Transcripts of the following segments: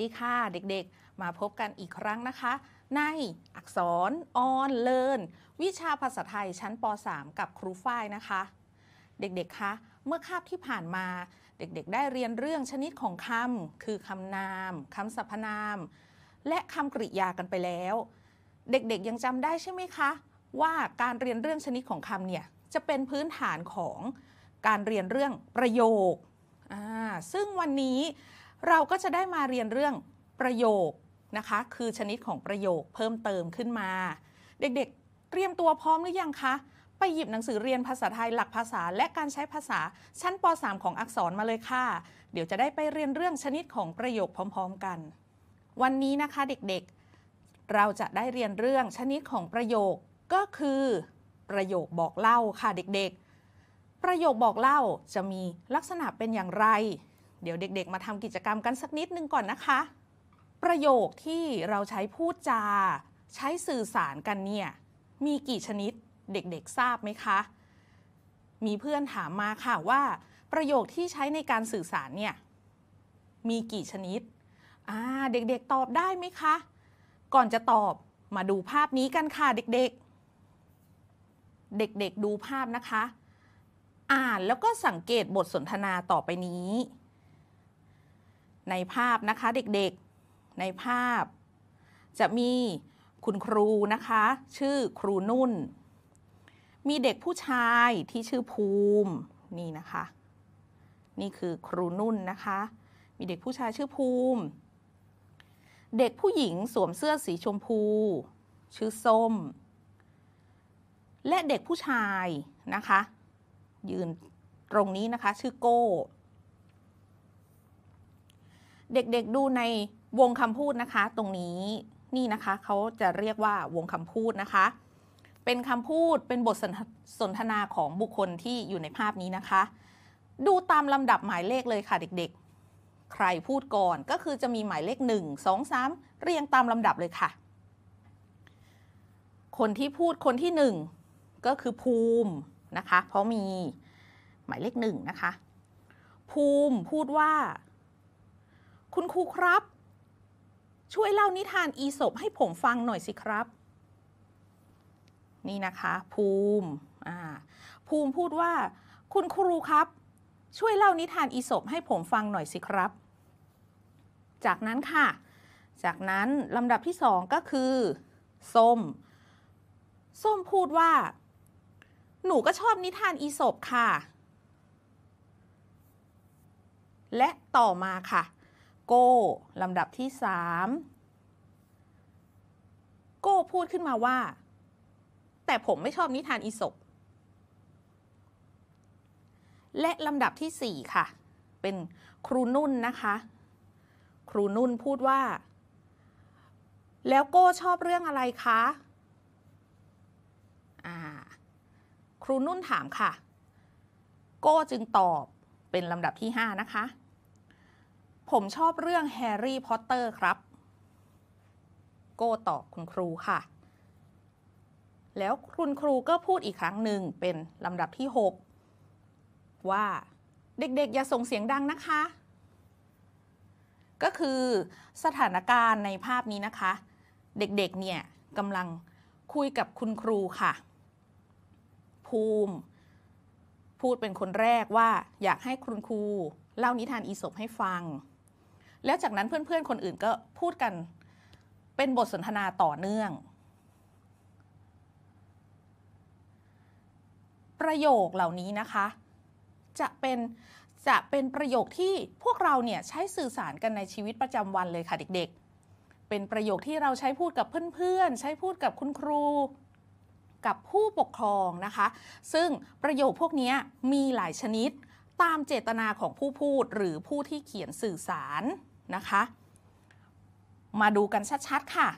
ดีค่ะเด็กๆมาพบกันอีกครั้งนะคะ ในอักษรออนเลิร์นวิชาภาษาไทยชั้นป .3 กับครูฝ้ายนะคะ เด็กๆคะเมื่อคาบที่ผ่านมาเด็กๆได้เรียนเรื่องชนิดของคำคือคำนามคำสรรพนาม และคำกริยากันไปแล้ว เด็กๆยังจำได้ใช่ไหมคะว่าการเรียนเรื่องชนิดของคำเนี่ยจะเป็นพื้นฐานของการเรียนเรื่องประโยคซึ่งวันนี้เราก็จะได้มาเรียนเรื่องประโยคนะคะ คือชนิดของประโยคเพิ่มเติมขึ้นมา เด็กๆ เตรียมตัวพร้อมหรือยังคะ ไปหยิบหนังสือเรียนภาษาไทยหลักภาษาและการใช้ภาษาชั้นป .3 ของอักษรมาเลยค่ะ เดี๋ยวจะได้ไปเรียนเรื่องชนิดของประโยคพร้อมๆกัน วันนี้นะคะเด็กๆ เราจะได้เรียนเรื่องชนิดของประโยคก็คือ ประโยคบอกเล่าค่ะเด็กๆ ประโยคบอกเล่าจะมีลักษณะเป็นอย่างไรเดี๋ยวเด็กๆ มาทำกิจกรรมกันสักนิดนึงก่อนนะคะ ประโยคที่เราใช้พูดจาใช้สื่อสารกันเนี่ย มีกี่ชนิด เด็กๆ ทราบไหมคะ มีเพื่อนถามมาค่ะว่า ประโยคที่ใช้ในการสื่อสารเนี่ย มีกี่ชนิดอ่าเด็กๆตอบได้ไหมคะ ก่อนจะตอบ มาดูภาพนี้กันค่ะ เด็กๆ เด็กๆดูภาพนะคะ อ่านแล้วก็สังเกตบทสนทนาต่อไปนี้ในภาพนะคะเด็กๆในภาพ จะมีคุณครูนะคะ ชื่อครูนุ่น มีเด็กผู้ชายที่ชื่อภูมินี่นะคะ นี่คือครูนุ่นนะคะ มีเด็กผู้ชายชื่อภูมิ เด็กผู้หญิงสวมเสื้อสีชมพูชื่อส้ม และเด็กผู้ชายนะคะ ยืนตรงนี้นะคะชื่อโก้เด็กๆดูในวงคำพูดนะคะ ตรงนี้นี่นะคะ เขาจะเรียกว่าวงคำพูดนะคะ เป็นคำพูดเป็นบทสนทนาของบุคคลที่อยู่ในภาพนี้นะคะ ดูตามลำดับหมายเลขเลยค่ะเด็กๆ ใครพูดก่อนก็คือจะมีหมายเลข1 2 3 เรียงตามลำดับเลยค่ะ คนที่พูดคนที่ 1 ก็คือภูมินะคะ เพราะมีหมายเลขหนึ่งนะคะภูมิพูดว่าคุณครูครับ ช่วยเล่านิทานอีศบให้ผมฟังหน่อยสิครับ นี่นะคะ ภูมิ ภูมิพูดว่า คุณครูครับ ช่วยเล่านิทานอีศบให้ผมฟังหน่อยสิครับ จากนั้นค่ะ จากนั้นลำดับที่สองก็คือส้ม ส้มพูดว่า หนูก็ชอบนิทานอีศบค่ะ และต่อมาค่ะโก้ลำดับที่สามโก้พูดขึ้นมาว่า แต่ผมไม่ชอบนิทานอีศกและลำดับที่สี่ค่ะ เป็นครูนุ่นนะคะ ครูนุ่นพูดว่า แล้วโก้ชอบเรื่องอะไรคะครูนุ่นถามค่ะ โก้จึงตอบเป็นลำดับที่ 5 นะคะผมชอบเรื่องแฮร์รี่พอตเตอร์ครับ โก้ตอบคุณครูค่ะ แล้วคุณครูก็พูดอีกครั้งหนึ่งเป็นลำดับที่ 6 ว่าเด็กๆอย่าส่งเสียงดังนะคะ ก็คือสถานการณ์ในภาพนี้นะคะ เด็กๆเนี่ยกำลังคุยกับคุณครูค่ะ ภูมิ พูดเป็นคนแรกว่าอยากให้คุณครู เล่านิทานอีสบให้ฟังแล้วจากนั้นเพื่อนๆ คนอื่นก็พูดกันเป็นบทสนทนาต่อเนื่อง ประโยคเหล่านี้นะคะ จะเป็นจะเป็นประโยคที่พวกเราเนี่ยใช้สื่อสารกันในชีวิตประจำวันเลยค่ะเด็กๆ เป็นประโยคที่เราใช้พูดกับเพื่อนๆ ใช้พูดกับคุณครู กับผู้ปกครองนะคะ ซึ่งประโยคพวกนี้มีหลายชนิดตามเจตนาของผู้พูดหรือผู้ที่เขียนสื่อสารนะคะมาดูกันชัดๆค่ะ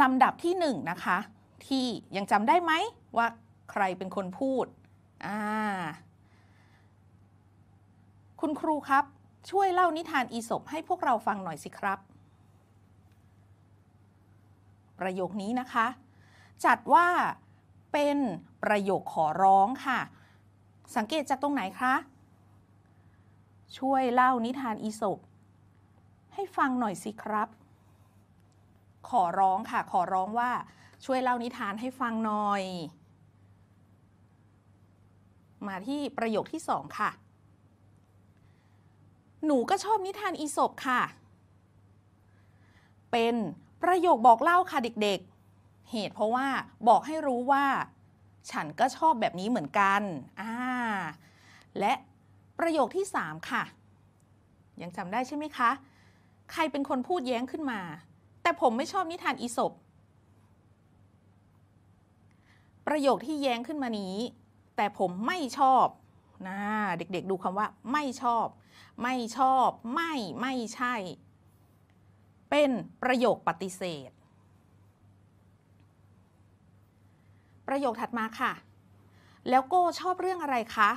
ลำดับที่1นนะคะที่ยังจำได้ไหมว่าใครเป็นคนพูดอ่าคุณครูครับช่วยเล่านิทานอีศบให้พวกเราฟังหน่อยสิครับ ประโยคนี้นะคะ จัดว่าเป็นประโยคขอร้องค่ะ สังเกตจากตรงไหนคะช่วยเล่านิทานอีศบให้ฟังหน่อยสิครับ ขอร้องค่ะ ขอร้องว่า ช่วยเล่านิทานให้ฟังหน่อย มาที่ประโยคที่สองค่ะ หนูก็ชอบนิทานอีศบค่ะ เป็นประโยคบอกเล่าค่ะเด็กๆ เหตุเพราะว่าบอกให้รู้ว่า ฉันก็ชอบแบบนี้เหมือนกันอ่าและประโยคที่3ค่ะ ยังจำได้ใช่ไหมคะ ใครเป็นคนพูดแย้งขึ้นมา แต่ผมไม่ชอบนิทานอีศบประโยคที่แย้งขึ้นมานี้ แต่ผมไม่ชอบนะ เด็กๆดูคำว่าไม่ชอบ ไม่ชอบ ไม่ไม่ใช่ เป็นประโยคปฏิเสธ ประโยคถัดมาค่ะ แล้วโก้ชอบเรื่องอะไรคะ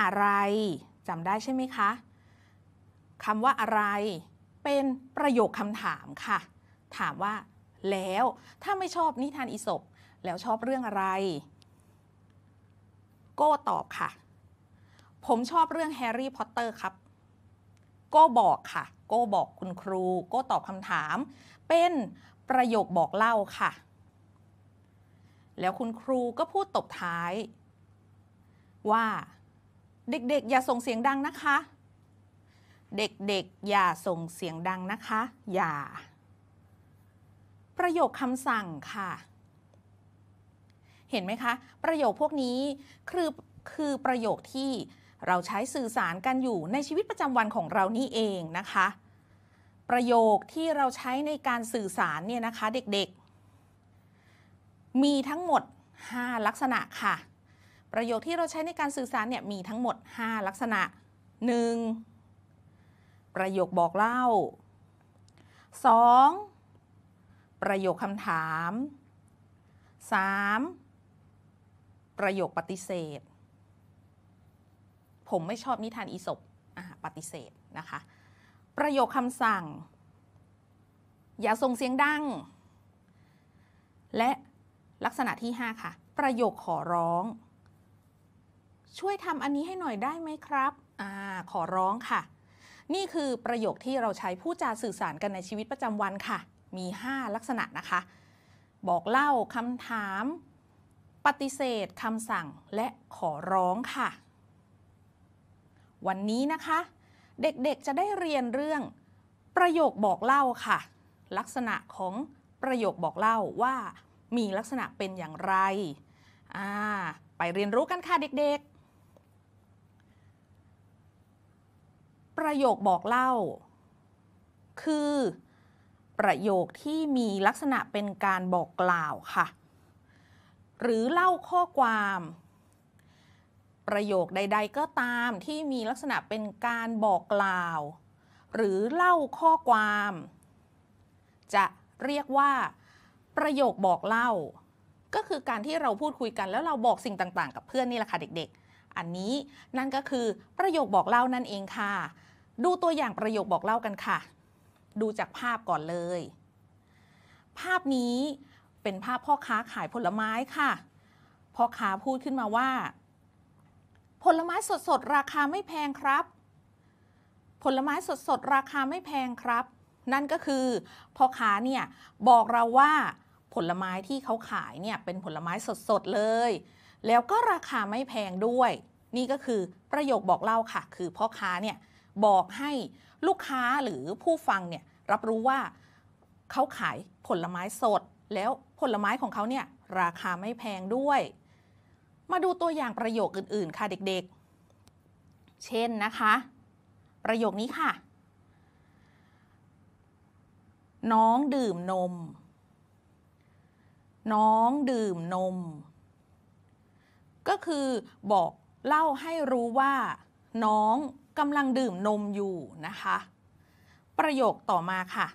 อะไรจำได้ใช่ไหมคะคำว่าอะไร เป็นประโยคคำถามค่ะ ถามว่า แล้วถ้าไม่ชอบนิทานอิสปแล้วชอบเรื่องอะไร โก้ตอบค่ะ ผมชอบเรื่องแฮร์รี่พอตเตอร์ครับโก้บอกค่ะ โก้บอกคุณครู โก้ตอบคำถาม เป็นประโยคบอกเล่าค่ะ แล้วคุณครูก็พูดตบท้าย ว่าเด็ก ๆ อย่าส่งเสียงดังนะคะ เด็กๆ อย่าส่งเสียงดังนะคะ อย่า ประโยคคำสั่งค่ะ เห็นไหมคะ ประโยคพวกนี้คือคือประโยคที่เราใช้สื่อสารกันอยู่ในชีวิตประจำวันของเรานี่เองนะคะ ประโยคที่เราใช้ในการสื่อสารเนี่ยนะคะ เด็กๆ มีทั้งหมด 5 ลักษณะค่ะประโยคที่เราใช้ในการสื่อสารเนี่ยมีทั้งหมด 5 ลักษณะ 1. ประโยคบอกเล่า 2. ประโยคคำถาม 3. ประโยคปฏิเสธ ผมไม่ชอบนิทานอีศบปฏิเสธนะคะ ประโยคคำสั่ง อย่าส่งเสียงดัง และลักษณะที่ 5 ค่ะ ประโยคขอร้องช่วยทำอันนี้ให้หน่อยได้ไหมครับ อ่าขอร้องค่ะ นี่คือประโยคที่เราใช้พูดจาสื่อสารกันในชีวิตประจำวันค่ะ มี 5 ลักษณะนะคะ บอกเล่าคำถาม ปฏิเสธคำสั่ง และขอร้องค่ะ วันนี้นะคะ เด็กๆจะได้เรียนเรื่อง ประโยคบอกเล่าค่ะ ลักษณะของประโยคบอกเล่าว่า มีลักษณะเป็นอย่างไรอ่าไปเรียนรู้กันค่ะเด็กๆประโยคบอกเล่า คือ ประโยคที่มีลักษณะเป็นการบอกกล่าวค่ะ หรือเล่าข้อความ ประโยคใด ๆก็ตามที่มีลักษณะเป็นการบอกกล่าว หรือเล่าข้อความ จะเรียกว่า ประโยคบอกเล่า ก็คือการที่เราพูดคุยกันแล้วเราบอกสิ่งต่างๆ กับเพื่อนนี่แหละค่ะเด็กๆ อันนี้นั่นก็คือประโยคบอกเล่านั่นเองค่ะดูตัวอย่างประโยคบอกเล่ากันค่ะ ดูจากภาพก่อนเลย ภาพนี้เป็นภาพพ่อค้าขายผลไม้ค่ะ พ่อค้าพูดขึ้นมาว่า ผลไม้สดๆราคาไม่แพงครับ ผลไม้สดๆราคาไม่แพงครับ นั่นก็คือพ่อค้าเนี่ยบอกเราว่าผลไม้ที่เขาขายเนี่ยเป็นผลไม้สดๆเลย แล้วก็ราคาไม่แพงด้วย นี่ก็คือประโยคบอกเล่าค่ะ คือพ่อค้าเนี่ยบอกให้ลูกค้าหรือผู้ฟังเนี่ย รับรู้ว่าเขาขายผลไม้สด แล้วผลไม้ของเขาเนี่ยราคาไม่แพงด้วย มาดูตัวอย่างประโยคอื่นๆ ค่ะเด็กๆ เช่นนะคะ ประโยคนี้ค่ะ น้องดื่มนม น้องดื่มนม ก็คือบอกเล่าให้รู้ว่าน้องกำลังดื่มนมอยู่นะคะ ประโยคต่อมาค่ะ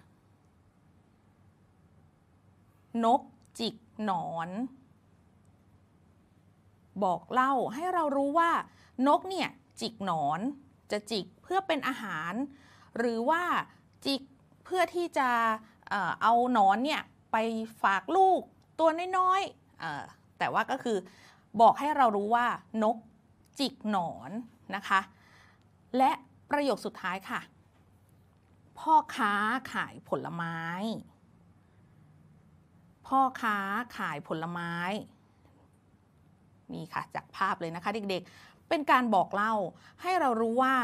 นกจิกหนอน บอกเล่าให้เรารู้ว่า นกเนี่ยจิกหนอน จะจิกเพื่อเป็นอาหาร หรือว่าจิกเพื่อที่จะเอาหนอนเนี่ยไปฝากลูกตัวน้อยๆแต่ว่าก็คือบอกให้เรารู้ว่า นกจิกหนอนนะคะและประโยคสุดท้ายค่ะ พ่อค้าขายผลไม้ พ่อค้าขายผลไม้นี่ค่ะ จากภาพเลยนะคะเด็กๆเป็นการบอกเล่า ให้เรารู้ว่า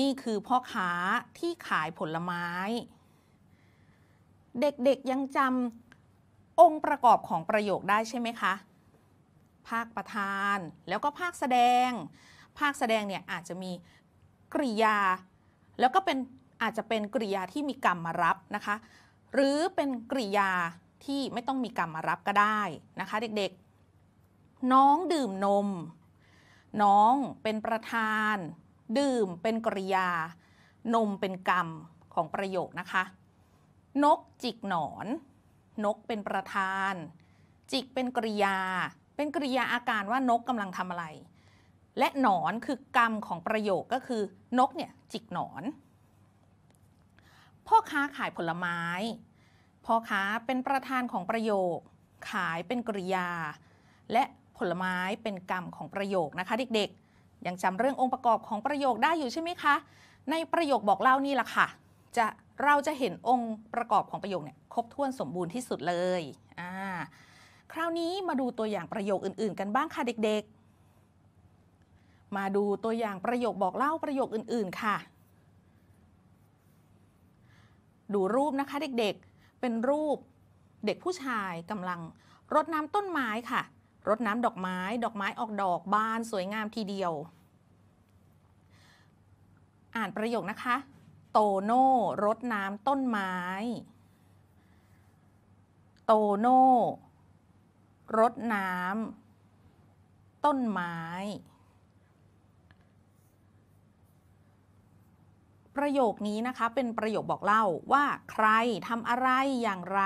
นี่คือพ่อค้าที่ขายผลไม้ เด็กๆยังจำองค์ประกอบของประโยคได้ใช่ไหมคะ ภาคประธานแล้วก็ภาคแสดง ภาคแสดงเนี่ยอาจจะมีกริยาแล้วก็เป็นอาจจะเป็นกริยาที่มีกรรมมารับนะคะ หรือเป็นกริยาที่ไม่ต้องมีกรรมมารับก็ได้นะคะเด็กๆ น้องดื่มนม น้องเป็นประธาน ดื่มเป็นกริยา นมเป็นกรรมของประโยคนะคะ นกจิกหนอน นกเป็นประธาน จิกเป็นกริยา เป็นกริยาอาการว่านกกำลังทำอะไรและหนอนคือกรรมของประโยคก็คือนกเนี่ยจิกหนอน พ่อค้าขายผลไม้ พ่อค้าเป็นประธานของประโยค ขายเป็นกริยา และผลไม้เป็นกรรมของประโยคนะคะเด็กๆยังจำเรื่ององค์ประกอบของประโยคได้อยู่ใช่ไหมคะ ในประโยคบอกเล่านี่แหละค่ะจะเราจะเห็นองค์ประกอบของประโยคเนี่ยครบถ้วนสมบูรณ์ที่สุดเลยอ่าคราวนี้มาดูตัวอย่างประโยคอื่นๆ กันบ้างค่ะเด็ก ๆมาดูตัวอย่างประโยคบอกเล่าประโยคอื่น ๆค่ะ ดูรูปนะคะเด็กๆ เป็นรูปเด็กผู้ชายกำลังรดน้ำต้นไม้ค่ะ รดน้ำดอกไม้ ดอกไม้ออกดอกบานสวยงามทีเดียว อ่านประโยคนะคะ โตโน่รดน้ำต้นไม้ โตโน่รดน้ำต้นไม้ประโยคนี้นะคะเป็นประโยคบอกเล่าว่าใครทำอะไรอย่างไร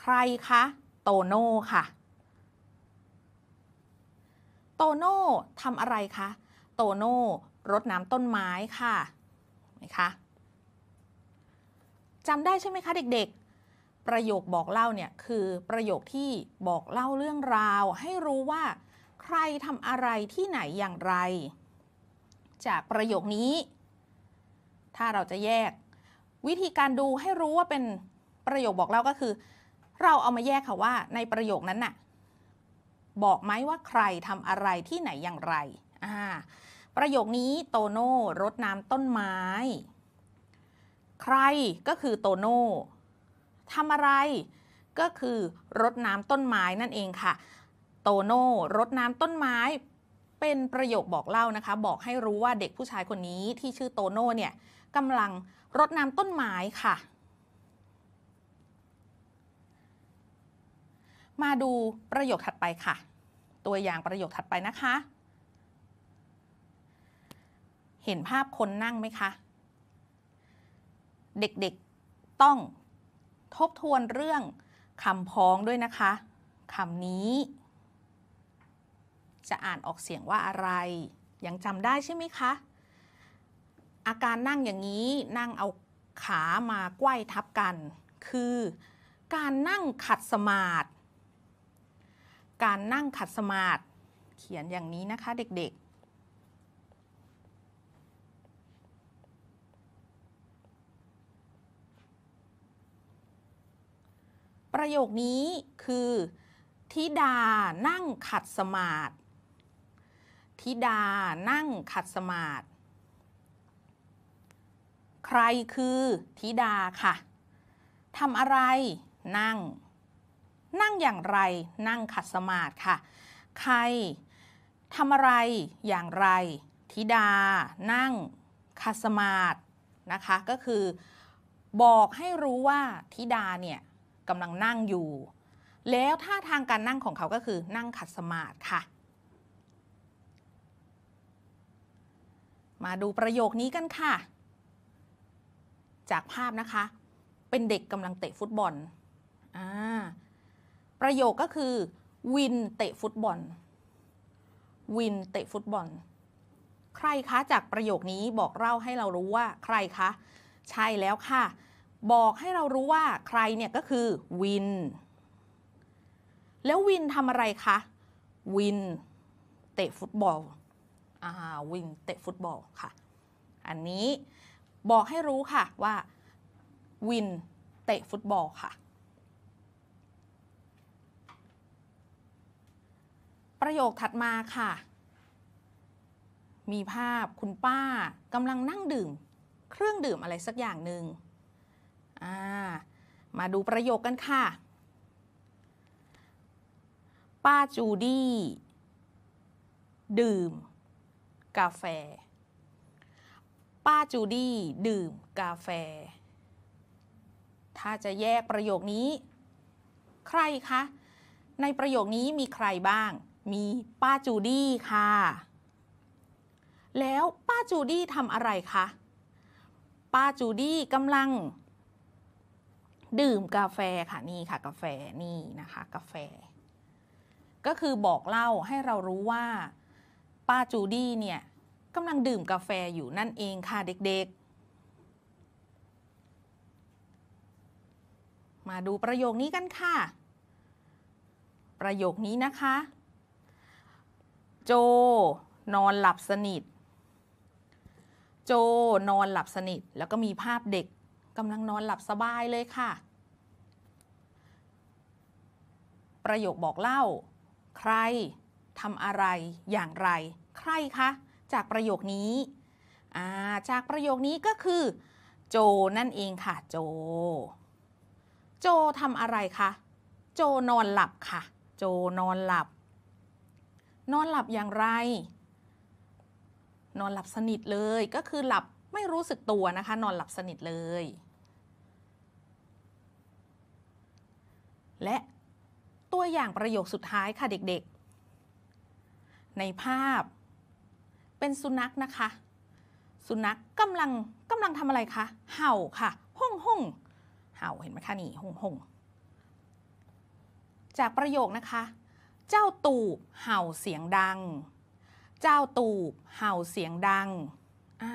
ใครคะโตโน่ค่ะ โตโน่ทำอะไรคะ โตโน่รดน้ำต้นไม้ค่ะไหมคะจำได้ใช่ไหมคะเด็ก ๆ ประโยคบอกเล่าเนี่ยคือประโยคที่บอกเล่าเรื่องราว ให้รู้ว่า ใครทำอะไรที่ไหนอย่างไร จากประโยคนี้ถ้าเราจะแยกวิธีการดูให้รู้ว่าเป็นประโยคบอกเล่าก็คือ เราเอามาแยกค่ะว่าในประโยคนั้นน่ะบอกไหมว่าใครทำอะไรที่ไหนอย่างไรอ่าประโยคนี้โตโน่รดน้ำต้นไม้ ใครก็คือโตโน่ทำอะไรก็คือรดน้ำต้นไม้นั่นเองค่ะ โตโน่รดน้ำต้นไม้เป็นประโยคบอกเล่านะคะบอกให้รู้ว่าเด็กผู้ชายคนนี้ที่ชื่อโตโน่เนี่ยกำลังรดน้ำต้นไม้ค่ะ มาดูประโยคถัดไปค่ะ ตัวอย่างประโยคถัดไปนะคะ เห็นภาพคนนั่งไหมคะเด็กๆต้องทบทวนเรื่องคำพ้องด้วยนะคะคำนี้จะอ่านออกเสียงว่าอะไร ยังจำได้ใช่ไหมคะ อาการนั่งอย่างนี้ นั่งเอาขามาไกว้ทับกัน คือการนั่งขัดสมาธิ การนั่งขัดสมาธิ เขียนอย่างนี้นะคะเด็ก ๆ ประโยคนี้คือธิดานั่งขัดสมาธิธิดานั่งขัดสมาธิใครคือธิดาค่ะทำอะไรนั่ง นั่งอย่างไรนั่งขัดสมาธิค่ะใครทำอะไรอย่างไร ธิดานั่งขัดสมาธินะคะก็คือ บอกให้รู้ว่าธิดาเนี่ยกำลังนั่งอยู่ แล้วท่าทางการนั่งของเขาก็คือนั่งขัดสมาธิค่ะมาดูประโยคนี้กันค่ะ จากภาพนะคะ เป็นเด็กกำลังเตะฟุตบอลอประโยคก็คือวินเตะฟุตบอลวินเตะฟุตบอลใครคะจากประโยคนี้บอกเล่าให้เรารู้ว่าใครคะ ใช่แล้วค่ะ บอกให้เรารู้ว่าใครเนี่ยก็คือวินแล้ววินทำอะไรคะวินเตะฟุตบอลวิงเตะฟุตบอลค่ะ อันนี้บอกให้รู้ค่ะว่า วินเตะฟุตบอลค่ะ ประโยคถัดมาค่ะ มีภาพ คุณป้ากำลังนั่งดื่ม เครื่องดื่มอะไรสักอย่างหนึ่ง มาดูประโยคกันค่ะ ป้าจูดี้ดื่มกาแฟ ป้าจูดี้ดื่มกาแฟ ถ้าจะแยกประโยคนี้ ใครคะ ในประโยคนี้มีใครบ้าง มีป้าจูดี้ค่ะ แล้วป้าจูดี้ทำอะไรคะ ป้าจูดี้กำลัง ดื่มกาแฟค่ะนี่ค่ะ กาแฟนี่นะคะ กาแฟ ก็คือบอกเล่าให้เรารู้ว่าป้าจูดี้เนี่ยกำลังดื่มกาแฟอยู่นั่นเองค่ะเด็กๆ มาดูประโยคนี้กันค่ะ ประโยคนี้นะคะโจนอนหลับสนิท โจนอนหลับสนิทแล้วก็มีภาพเด็กกำลังนอนหลับสบายเลยค่ะ ประโยคบอกเล่าใครทำอะไรอย่างไรใครคะ จากประโยคนี้าจากประโยคนี้ก็คือโจนั่นเองค่ะโจ โจทำอะไรคะ โจนอนหลับค่ะ โจนอนหลับ นอนหลับอย่างไร นอนหลับสนิทเลยก็คือหลับไม่รู้สึกตัวนะคะนอนหลับสนิทเลย และตัวอย่างประโยคสุดท้ายค่ะเด็กในภาพ เป็นสุนัขนะคะ สุนัขกกำลังกำลังทำอะไรคะ เห่าค่ะ ห้องห้องเห่าเห็นไหมคะนี่ห้องห้องจากประโยคนะคะ เจ้าตูบเห่าเสียงดัง เจ้าตูบเห่าเสียงดังอ่า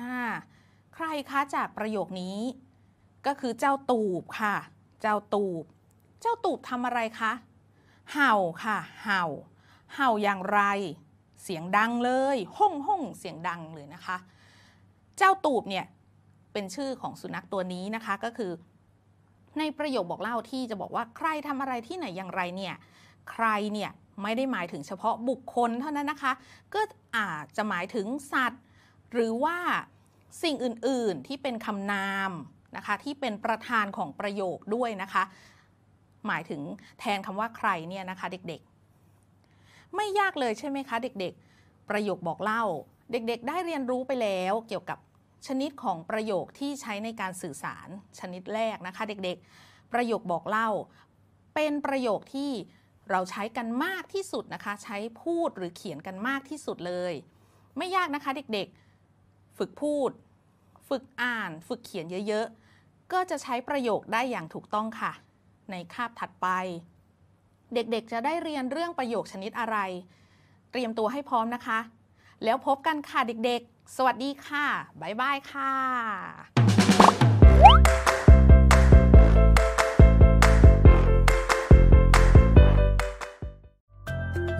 ใครคะจากประโยคนี้ ก็คือเจ้าตูบค่ะ เจ้าตูบ เจ้าตูบทำอะไรคะ เห่าค่ะ เห่าเห่าอย่างไรเสียงดังเลยห้องห้องเสียงดังเลยนะคะ เจ้าตูบเนี่ยเป็นชื่อของสุนัขตัวนี้นะคะก็คือ ในประโยคบอกเล่าที่จะบอกว่าใครทำอะไรที่ไหนอย่างไรเนี่ยใครเนี่ยไม่ได้หมายถึงเฉพาะบุคคลเท่านั้นนะคะ ก็อาจจะหมายถึงสัตว์ หรือว่าสิ่งอื่นๆที่เป็นคำนามนะคะ ที่เป็นประธานของประโยคด้วยนะคะ หมายถึงแทนคำว่าใครเนี่ยนะคะเด็กไม่ยากเลยใช่ไหมคะเด็ก ๆ ประโยคบอกเล่า เด็กๆได้เรียนรู้ไปแล้ว เกี่ยวกับชนิดของประโยคที่ใช้ในการสื่อสารชนิดแรกนะคะ เด็กๆ ประโยคบอกเล่า เป็นประโยคที่เราใช้กันมากที่สุดนะคะ ใช้พูดหรือเขียนกันมากที่สุดเลย ไม่ยากนะคะเด็กๆฝึกพูด ฝึกอ่าน ฝึกเขียนเยอะๆ ก็จะใช้ประโยคได้อย่างถูกต้องค่ะ ในคาบถัดไปเด็ก ๆ จะได้เรียนเรื่องประโยคชนิดอะไร เตรียมตัวให้พร้อมนะคะ แล้วพบกันค่ะเด็ก ๆ สวัสดีค่ะ บ๊ายบายค่ะ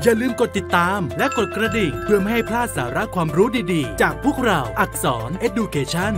อย่าลืมกดติดตามและกดกระดิ่งเพื่อไม่ให้พลาดสาระความรู้ดีๆ จากพวกเราอักษร Education